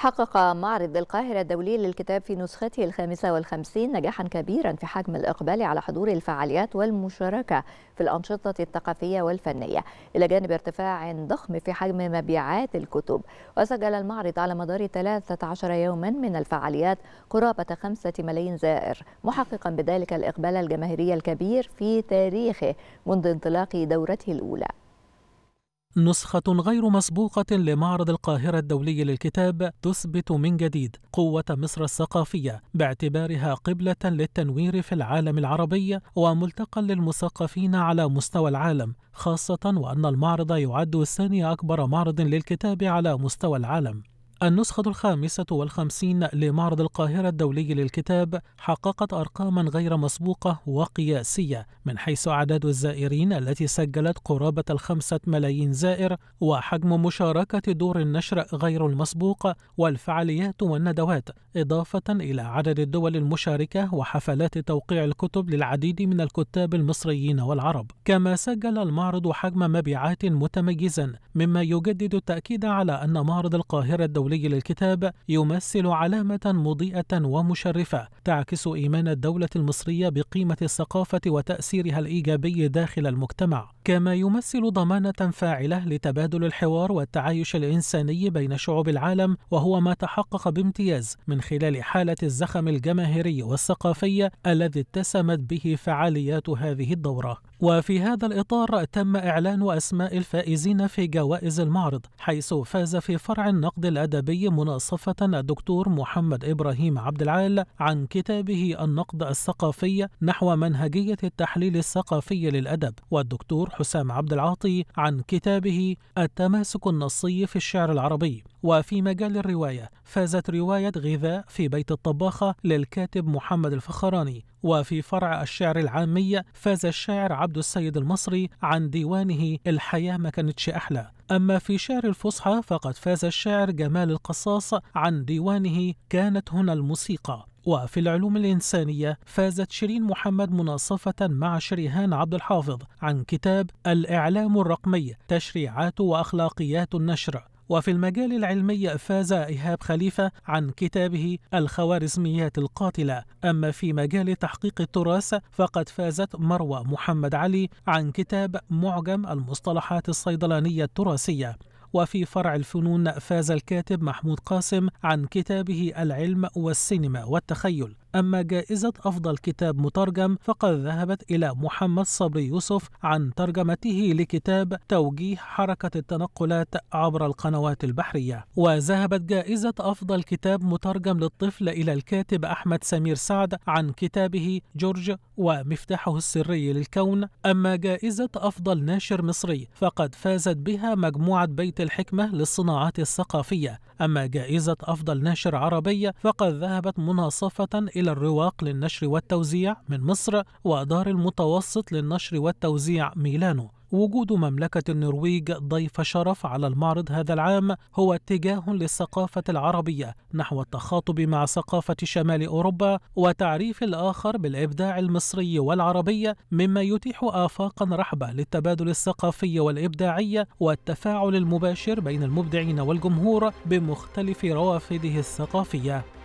حقق معرض القاهرة الدولي للكتاب في نسخته الخامسة والخمسين نجاحا كبيرا في حجم الإقبال على حضور الفعاليات والمشاركة في الأنشطة الثقافية والفنية إلى جانب ارتفاع ضخم في حجم مبيعات الكتب وسجل المعرض على مدار 13 يوما من الفعاليات قرابة 5 ملايين زائر محققا بذلك الإقبال الجماهيري الكبير في تاريخه منذ انطلاق دورته الأولى نسخة غير مسبوقة لمعرض القاهرة الدولي للكتاب تثبت من جديد قوة مصر الثقافية باعتبارها قبلة للتنوير في العالم العربي وملتقى للمثقفين على مستوى العالم خاصة وأن المعرض يعد ثاني أكبر معرض للكتاب على مستوى العالم النسخة الخامسة والخمسين لمعرض القاهرة الدولي للكتاب حققت أرقاما غير مسبوقة وقياسية من حيث أعداد الزائرين التي سجلت قرابة الخمسة ملايين زائر وحجم مشاركة دور النشر غير المسبوق والفعاليات والندوات إضافة إلى عدد الدول المشاركة وحفلات توقيع الكتب للعديد من الكتاب المصريين والعرب كما سجل المعرض حجم مبيعات متميزا مما يجدد التأكيد على أن معرض القاهرة الدولي الدولي للكتاب يمثل علامة مضيئة ومشرفة تعكس إيمان الدولة المصرية بقيمة الثقافة وتأثيرها الإيجابي داخل المجتمع كما يمثل ضمانة فاعلة لتبادل الحوار والتعايش الإنساني بين شعوب العالم وهو ما تحقق بامتياز من خلال حالة الزخم الجماهيري والثقافي الذي اتسمت به فعاليات هذه الدورة وفي هذا الإطار تم إعلان أسماء الفائزين في جوائز المعرض حيث فاز في فرع النقد الأدبي مناصفة الدكتور محمد إبراهيم عبد العال عن كتابه النقد الثقافي نحو منهجية التحليل الثقافي للأدب والدكتور حسام عبد العاطي عن كتابه التماسك النصي في الشعر العربي وفي مجال الرواية فازت رواية غذاء في بيت الطباخة للكاتب محمد الفخراني وفي فرع الشعر العامي فاز الشاعر عبد السيد المصري عن ديوانه الحياة ما كانتش أحلى أما في شعر الفصحى فقد فاز الشاعر جمال القصاص عن ديوانه كانت هنا الموسيقى وفي العلوم الإنسانية فازت شيرين محمد مناصفة مع شريهان عبد الحافظ عن كتاب الإعلام الرقمي تشريعات وأخلاقيات النشر وفي المجال العلمي فاز إيهاب خليفة عن كتابه الخوارزميات القاتلة أما في مجال تحقيق التراث فقد فازت مروى محمد علي عن كتاب معجم المصطلحات الصيدلانية التراثية وفي فرع الفنون فاز الكاتب محمود قاسم عن كتابه العلم والسينما والتخيل أما جائزة أفضل كتاب مترجم فقد ذهبت إلى محمد صبري يوسف عن ترجمته لكتاب توجيه حركة التنقلات عبر القنوات البحرية وذهبت جائزة أفضل كتاب مترجم للطفل إلى الكاتب أحمد سمير سعد عن كتابه جورج ومفتاحه السري للكون أما جائزة أفضل ناشر مصري فقد فازت بها مجموعة بيت الحكمة للصناعات الثقافية أما جائزة أفضل ناشر عربي فقد ذهبت مناصفة إلى الرواق للنشر والتوزيع من مصر ودار المتوسط للنشر والتوزيع ميلانو وجود مملكة النرويج ضيف شرف على المعرض هذا العام هو اتجاه للثقافة العربية نحو التخاطب مع ثقافة شمال أوروبا وتعريف الآخر بالإبداع المصري والعربي مما يتيح آفاقا رحبة للتبادل الثقافي والإبداعي والتفاعل المباشر بين المبدعين والجمهور بمختلف روافده الثقافية